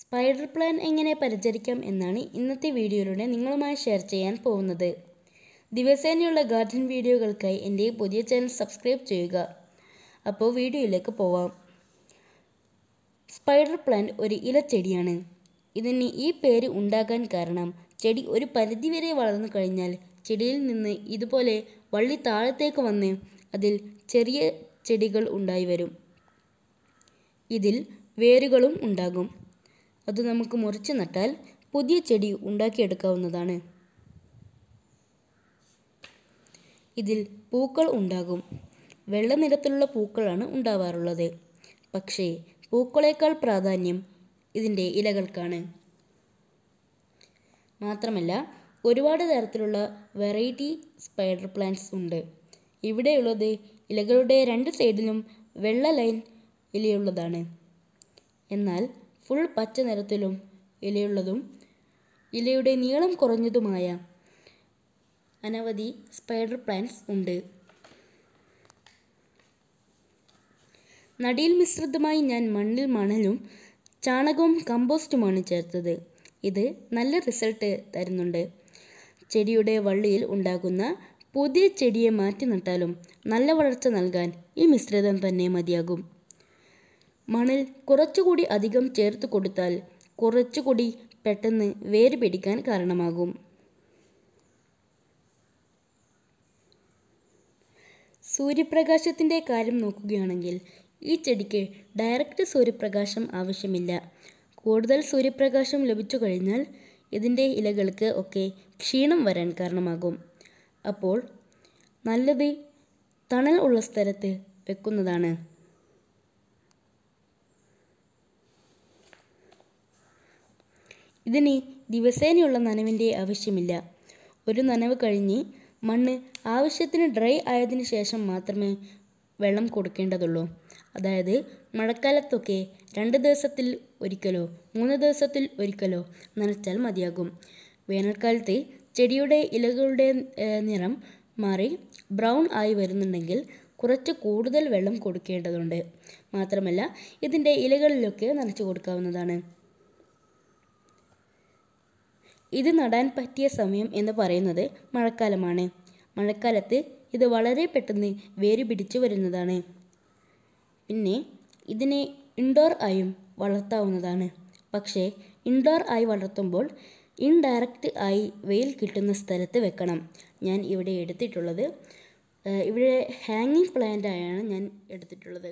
spider plan എങ്ങനെ പരിചരിക്കാം എന്നാണ് ഇന്നത്തെ വീഡിയോയിലൂടെ നിങ്ങളുമായി ഷെയർ ചെയ്യാൻ പോകുന്നത് ദിവസേനയുള്ള ഗാർഡൻ വീഡിയോകൾക്കായി എൻ്റെ പുതിയ ചാനൽ സബ്സ്ക്രൈബ് ചെയ്യുക അപ്പോൾ വീഡിയോയിലേക്ക് പോവാം സ്പൈഡർ പ്ലാന്റ് ഒരു ഇലച്ചെടിയാണ് ഇതിന് ഈ പേര് ഉണ്ടാകാൻ കാരണം ചെടി ഒരു പരിധിവരെ വളർന്നു കഴിഞ്ഞാൽ ചെടിയിൽ നിന്ന് ഇതുപോലെ വള്ളി താഴത്തേക്ക് വന്ന് അതിൽ ചെറിയ ചെടികൾ ഉണ്ടായി വരും ഇതിൽ വേരുകളും ഉണ്ടാകും അത് നമുക്ക് മുറിച്ച് നട്ടാൽ പുതിയ ചെടി ഉണ്ടാക്കിയെടുക്കാവുന്നതാണ് ഇതിൽ പൂക്കൾ ഉണ്ടാകും വെള്ള പൂക്കളാണ് ഉണ്ടാവാറുള്ളത് പക്ഷേ പൂക്കളേക്കാൾ പ്രാധാന്യം ഇതിൻ്റെ ഇലകൾക്കാണ് മാത്രമല്ല ഒരുപാട് തരത്തിലുള്ള വെറൈറ്റി സ്പൈഡർ പ്ലാന്റ്സ് ഉണ്ട് ഇവിടെയുള്ളത് ഇലകളുടെ രണ്ട് സൈഡിലും വെള്ള ലൈൻ ഇലയുള്ളതാണ് എന്നാൽ ഫുൾ പച്ച നിറത്തിലും ഇലയുള്ളതും ഇലയുടെ നീളം കുറഞ്ഞതുമായ അനവധി സ്പൈഡർ പ്ലാന്റ്സ് ഉണ്ട് നടിയിൽ മിശ്രിതമായി ഞാൻ മണ്ണിൽ മണലും ചാണകവും കമ്പോസ്റ്റുമാണ് ചേർത്തത് ഇത് നല്ല റിസൾട്ട് തരുന്നുണ്ട് ചെടിയുടെ വള്ളിയിൽ ഉണ്ടാകുന്ന പുതിയ ചെടിയെ മാറ്റി നട്ടാലും നല്ല വളർച്ച നൽകാൻ ഈ മിശ്രിതം തന്നെ മതിയാകും മണൽ കുറച്ചുകൂടി അധികം ചേർത്ത് കൊടുത്താൽ കുറച്ചുകൂടി പെട്ടെന്ന് വേര് പിടിക്കാൻ കാരണമാകും സൂര്യപ്രകാശത്തിൻ്റെ കാര്യം നോക്കുകയാണെങ്കിൽ ഈ ചെടിക്ക് ഡയറക്റ്റ് സൂര്യപ്രകാശം ആവശ്യമില്ല കൂടുതൽ സൂര്യപ്രകാശം ലഭിച്ചു കഴിഞ്ഞാൽ ഇതിൻ്റെ ഇലകൾക്ക് ഒക്കെ ക്ഷീണം വരാൻ കാരണമാകും അപ്പോൾ നല്ലത് തണൽ ഉള്ള സ്ഥലത്ത് വെക്കുന്നതാണ് ഇതിന് ദിവസേനയുള്ള നനവിൻ്റെ ആവശ്യമില്ല ഒരു നനവ് കഴിഞ്ഞ് മണ്ണ് ആവശ്യത്തിന് ഡ്രൈ ആയതിനു ശേഷം മാത്രമേ വെള്ളം കൊടുക്കേണ്ടതുള്ളൂ അതായത് മഴക്കാലത്തൊക്കെ രണ്ട് ദിവസത്തിൽ ഒരിക്കലോ മൂന്ന് ദിവസത്തിൽ ഒരിക്കലോ നനച്ചാൽ മതിയാകും വേനൽക്കാലത്ത് ചെടിയുടെ ഇലകളുടെ നിറം മാറി ബ്രൗൺ ആയി വരുന്നുണ്ടെങ്കിൽ കുറച്ച് കൂടുതൽ വെള്ളം കൊടുക്കേണ്ടതുണ്ട് മാത്രമല്ല ഇതിൻ്റെ ഇലകളിലൊക്കെ നനച്ചു കൊടുക്കാവുന്നതാണ് ഇത് നടാൻ പറ്റിയ സമയം എന്ന് പറയുന്നത് മഴക്കാലമാണ് മഴക്കാലത്ത് ഇത് വളരെ പെട്ടെന്ന് വേര് പിടിച്ചു വരുന്നതാണ് പിന്നെ ഇതിനെ ഇൻഡോർ ആയും വളർത്താവുന്നതാണ് പക്ഷേ ഇൻഡോർ ആയി വളർത്തുമ്പോൾ ഇൻഡയറക്റ്റ് ആയി വെയിൽ കിട്ടുന്ന സ്ഥലത്ത് വെക്കണം ഞാൻ ഇവിടെ എടുത്തിട്ടുള്ളത് ഇവിടെ ഹാങ്ങിങ് പ്ലാന്റ് ആയാണ് ഞാൻ എടുത്തിട്ടുള്ളത്